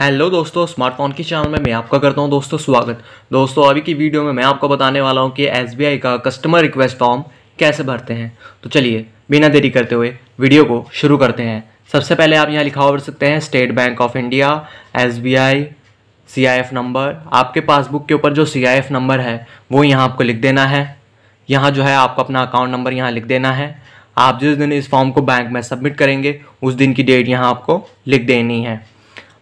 hello दोस्तों smartphone के channel में मैं आपका करता हूं दोस्तों स्वागत दोस्तों अभी की वीडियो में मैं आपको बताने वाला हूं कि एस का कस्टमर रिक्वेस्ट फॉर्म कैसे भरते हैं तो चलिए बिना देरी करते हुए वीडियो को शुरू करते हैं सबसे पहले आप यहाँ लिखा हुआ सकते हैं State Bank of India S B I C I F number आपके पासबुक के ऊपर जो सी आई एफ नंबर है वो यहाँ आपको लिख देना है यहाँ जो है आपको अपना अकाउंट नंबर यहाँ लिख देना है आप जिस दिन इस फॉर्म को बैंक में सबमिट करेंगे उस दिन की डेट यहाँ आपको लिख देनी है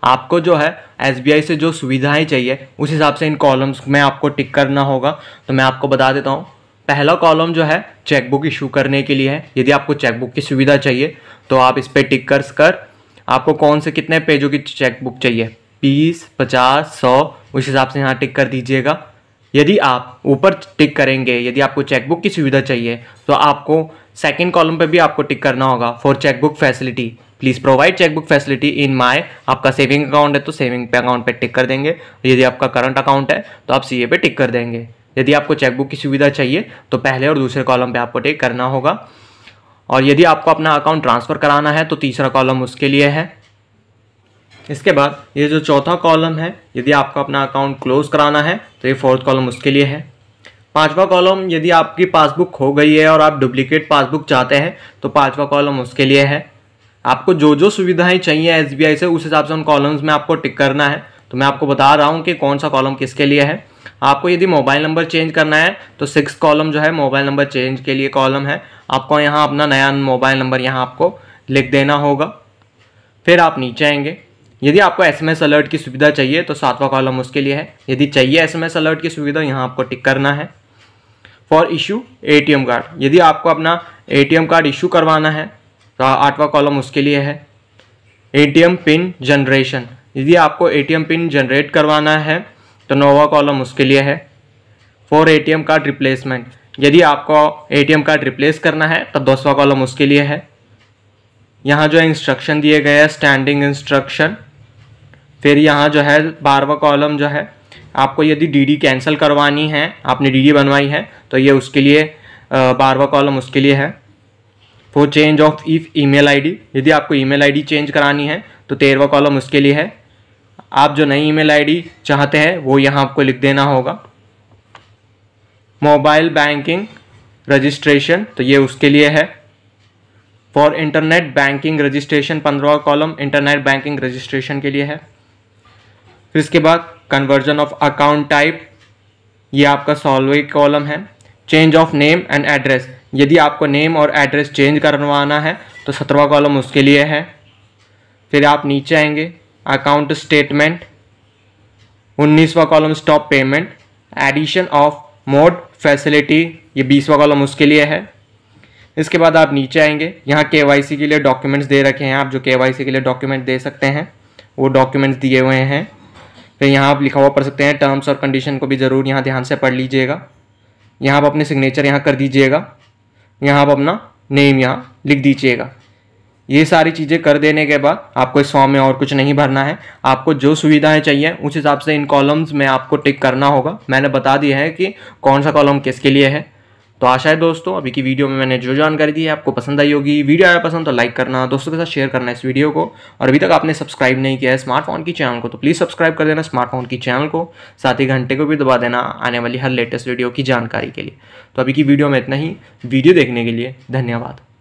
आपको जो है एस से जो सुविधाएँ चाहिए उस हिसाब से इन कॉलम्स में आपको टिक करना होगा तो मैं आपको बता देता हूँ पहला कॉलम जो है चेकबुक इशू करने के लिए है यदि आपको चेकबुक की सुविधा चाहिए तो आप इस पर टिक कर कर आपको कौन से कितने पेजों की चेकबुक चाहिए बीस पचास सौ उस हिसाब से यहाँ टिक कर दीजिएगा यदि आप ऊपर टिक करेंगे यदि आपको चेकबुक की सुविधा चाहिए तो आपको सेकंड कॉलम पे भी आपको टिक करना होगा for chequebook facility please provide chequebook facility in my आपका सेविंग अकाउंट है तो सेविंग पे अकाउंट पे टिक कर देंगे यदि आपका करंट अकाउंट है तो आप सी पे टिक कर देंगे यदि आपको चेकबुक की सुविधा चाहिए तो पहले और दूसरे कॉलम पर आपको टिक करना होगा और यदि आपको अपना अकाउंट ट्रांसफ़र कराना है तो तीसरा कॉलम उसके लिए है इसके बाद ये जो चौथा कॉलम है यदि आपको अपना अकाउंट क्लोज कराना है तो ये फोर्थ कॉलम उसके लिए है पांचवा कॉलम यदि आपकी पासबुक खो गई है और आप डुप्लीकेट पासबुक चाहते हैं तो पांचवा कॉलम उसके लिए है आपको जो जो सुविधाएं चाहिए एस से उस हिसाब से उन कॉलम्स में आपको टिक करना है तो मैं आपको बता रहा हूँ कि कौन सा कॉलम किसके लिए है आपको यदि मोबाइल नंबर चेंज करना है तो सिक्स कॉलम जो है मोबाइल नंबर चेंज के लिए कॉलम है आपको यहाँ अपना नया मोबाइल नंबर यहाँ आपको लिख देना होगा फिर आप नीचे आएंगे यदि आपको एसएमएस अलर्ट की सुविधा चाहिए तो सातवां कॉलम उसके लिए है यदि चाहिए एसएमएस अलर्ट की सुविधा तो यहाँ आपको टिक करना है फॉर इशू एटीएम कार्ड यदि आपको अपना एटीएम कार्ड इशू करवाना है तो आठवा कॉलम उसके लिए है एटीएम पिन जनरेशन यदि आपको एटीएम पिन जनरेट करवाना है तो नौवा कॉलम उसके लिए है फोर एटीएम कार्ड रिप्लेसमेंट यदि आपको एटीएम कार्ड रिप्लेस करना है तो दसवा कॉलम उसके लिए है यहाँ जो इंस्ट्रक्शन दिए गए हैं स्टैंडिंग इंस्ट्रक्शन फिर यहाँ जो है बारहवा कॉलम जो है आपको यदि डीडी कैंसिल करवानी है आपने डीडी बनवाई है तो ये उसके लिए बारहवा कॉलम उसके लिए है for change of if email ID यदि आपको ईमेल आईडी चेंज करानी है तो तेरहवा कॉलम उसके लिए है आप जो नई ईमेल आईडी चाहते हैं वो यहाँ आपको लिख देना होगा मोबाइल बैंकिंग रजिस्ट्रेशन तो ये उसके लिए है फॉर इंटरनेट बैंकिंग रजिस्ट्रेशन पंद्रह कॉलम इंटरनेट बैंकिंग रजिस्ट्रेशन के लिए है फिर इसके बाद कन्वर्जन ऑफ अकाउंट टाइप ये आपका सॉल्वे कॉलम है change of name and address यदि आपको नेम और एड्रेस चेंज करवाना है तो सत्रवा कॉलम उसके लिए है फिर आप नीचे आएंगे अकाउंट स्टेटमेंट उन्नीसवा column stop payment addition of mode facility ये बीसवा कॉलम उसके लिए है इसके बाद आप नीचे आएंगे यहाँ के के लिए डॉक्यूमेंट्स दे रखे हैं आप जो के के लिए डॉक्यूमेंट दे सकते हैं वो डॉक्यूमेंट्स दिए हुए हैं फिर यहाँ आप लिखा हुआ पढ़ सकते हैं टर्म्स और कंडीशन को भी ज़रूर यहाँ ध्यान से पढ़ लीजिएगा यहाँ आप अपने सिग्नेचर यहाँ कर दीजिएगा यहाँ आप अपना नेम यहाँ लिख दीजिएगा ये सारी चीज़ें कर देने के बाद आपको इस फॉर्म में और कुछ नहीं भरना है आपको जो सुविधाएं चाहिए उस हिसाब से इन कॉलम्स में आपको टिक करना होगा मैंने बता दिया है कि कौन सा कॉलम किसके लिए है तो आशा है दोस्तों अभी की वीडियो में मैंने जो जानकारी दी है आपको पसंद आई होगी वीडियो आया पसंद तो लाइक करना दोस्तों के साथ शेयर करना इस वीडियो को और अभी तक आपने सब्सक्राइब नहीं किया है स्मार्टफोन की चैनल को तो प्लीज़ सब्सक्राइब कर देना स्मार्टफोन की चैनल को साथ ही घंटे को भी दबा देना आने वाली हर लेटेस्ट वीडियो की जानकारी के लिए तो अभी की वीडियो में इतना ही वीडियो देखने के लिए धन्यवाद